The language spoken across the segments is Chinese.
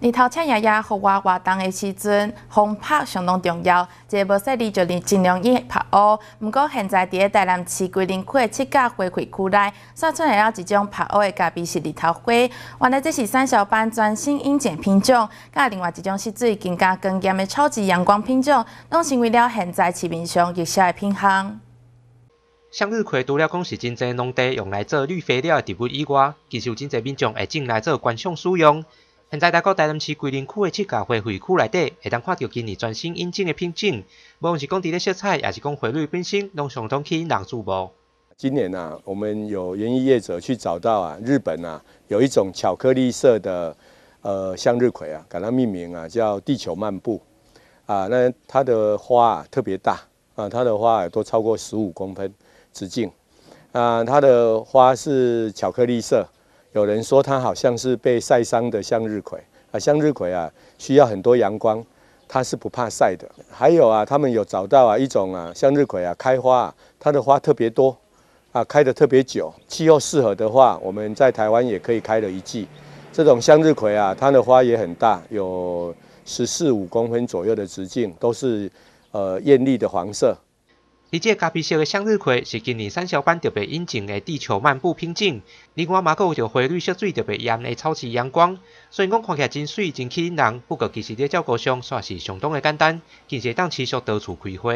日头请爷爷户外活动的时阵，风拍相当重要。即无说你就你尽量伊拍乌，毋过现在伫咧台南市桂林区的七甲花卉区内，煞出现了一种拍乌的咖啡是日头花。原来这是三小班专心引间品种，佮另外一种是最近更加更加的超级阳光品种，拢成为了现在市面上热销的品项。向日葵除了讲是真济农地用来做绿肥料的植物以外，其实有真侪品种会用来做观赏使用。现在，大家在南市桂林区的七甲花卉区内底，会当看到今年全新引进的品种，无论是讲伫咧色彩，也是讲花蕊本身，拢相当吸引人注目。今年呐，我们有园艺业者去找到啊，日本呐有一种巧克力色的呃向日葵啊，给它命名啊叫“地球漫步”啊。那它的花特别大啊，它的花都超过十五公分直径啊，它的花是巧克力色。有人说它好像是被晒伤的向日葵啊，向日葵啊需要很多阳光，它是不怕晒的。还有啊，他们有找到啊一种啊向日葵啊开花，它的花特别多啊，开的特别久。气候适合的话，我们在台湾也可以开了一季。这种向日葵啊，它的花也很大，有十四五公分左右的直径，都是呃艳丽的黄色。你这咖啡色的向日葵是今年三小班特别引进的地球漫步品种，另外还会有着灰绿色、水特别艳的超级阳光。虽然讲看起来真水、真吸引人，不过其实咧照顾上算是相当的简单。并且当持续到处开花。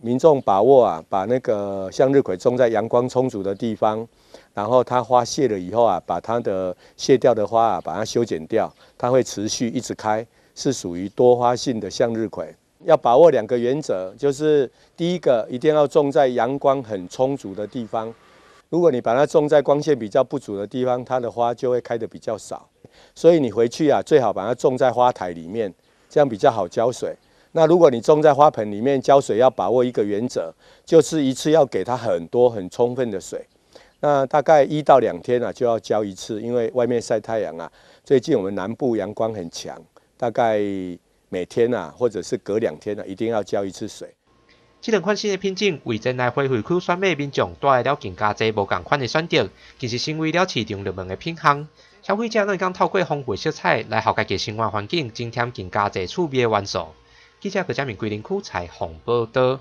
民众把握啊，把那个向日葵种在阳光充足的地方，然后它花谢了以后啊，把它的谢掉的花啊，把它修剪掉，它会持续一直开，是属于多花性的向日葵。要把握两个原则，就是第一个一定要种在阳光很充足的地方。如果你把它种在光线比较不足的地方，它的花就会开得比较少。所以你回去啊，最好把它种在花台里面，这样比较好浇水。那如果你种在花盆里面，浇水要把握一个原则，就是一次要给它很多很充分的水。那大概一到两天啊，就要浇一次，因为外面晒太阳啊。最近我们南部阳光很强，大概。每天啊，或者是隔两天啊，一定要浇一次水。这两款新的品种为前来花安区选买品种，带来了更加多无同款的选择，其实成为了市场热门的品项。消费者能够透过丰富色彩来给家的生活环境增添更加多趣味的元素。记者郭嘉明，桂林区菜红报道。